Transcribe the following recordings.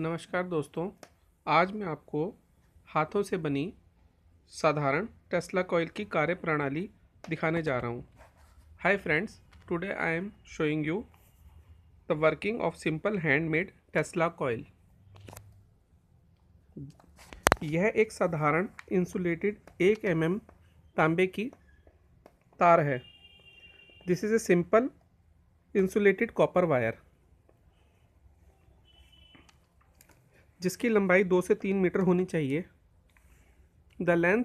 नमस्कार दोस्तों आज मैं आपको हाथों से बनी साधारण टेस्ला कॉयल की कार्य प्रणाली दिखाने जा रहा हूँ hi friends today I am showing you the working of simple handmade Tesla coil यह एक साधारण इंसुलेटेड एक एम एम तांबे की तार है this is a simple insulated copper wire जिसकी लंबाई दो से तीन मीटर होनी चाहिए the length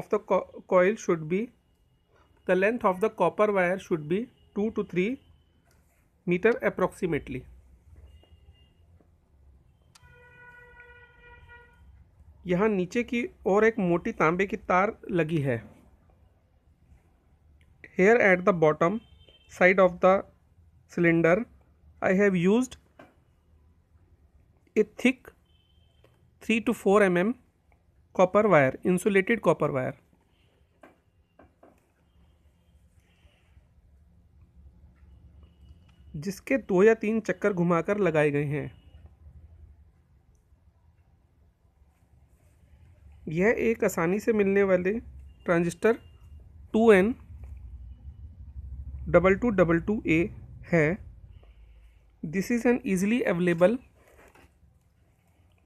of the coil should be the length of the copper wire should be two to three metre approximately यहाँ नीचे की ओर एक मोटी तांबे की तार लगी है here at the bottom side of the cylinder I have used thick three to four M M copper wire insulated copper wire जिसके दो या तीन चक्कर घुमाकर लगाए गए हैं यह एक आसानी से मिलने वाले transistor two N double two double two A है this is an easily available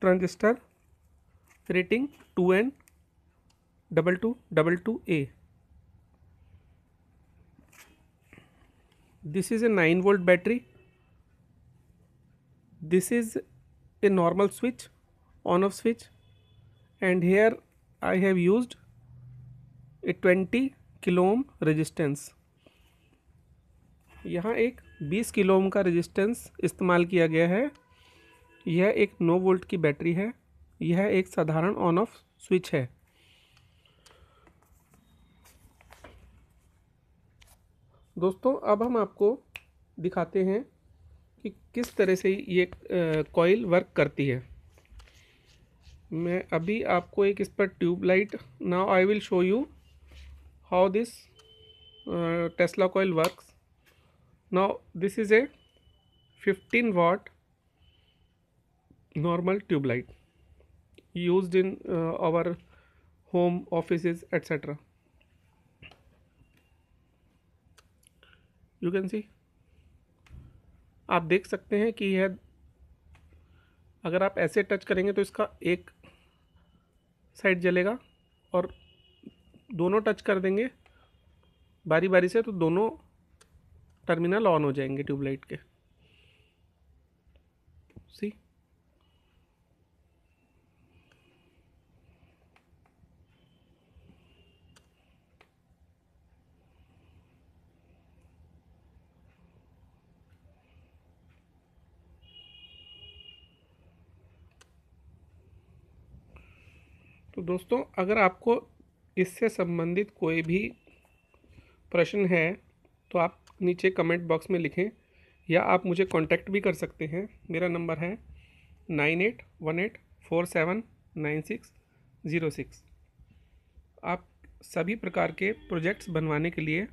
transistor rating two N double two double two A this is a nine volt battery this is a normal switch on off switch and here I have use a twenty kilohm resistance यहाँ एक बीस किलोम का resistance इस्तेमाल किया गया है यह एक 9 वोल्ट की बैटरी है यह एक साधारण ऑन ऑफ स्विच है दोस्तों अब हम आपको दिखाते हैं कि किस तरह से ये कॉइल वर्क करती है मैं अभी आपको एक इस पर tubelight now I will show you how this Tesla coil works now this is a 15 watt normal tube light used in uh, our home offices etc you can see आप देख सकते हैं कि यह अगर आप ऐसे टच करेंगे तो इसका एक साइड जलेगा और दोनों टच कर देंगे बारी बारी से तो दोनों टर्मिनल ऑन हो जाएंगे ट्यूबलाइट के सी तो दोस्तों अगर आपको इससे संबंधित कोई भी प्रश्न है तो आप नीचे कमेंट बॉक्स में लिखें या आप मुझे कांटेक्ट भी कर सकते हैं मेरा नंबर है nine eight one eight four seven nine six zero six आप सभी प्रकार के प्रोजेक्ट्स बनवाने के लिए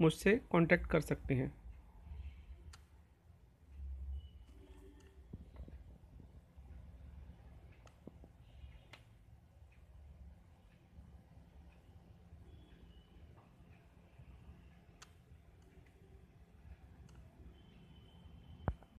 मुझसे कांटेक्ट कर सकते हैं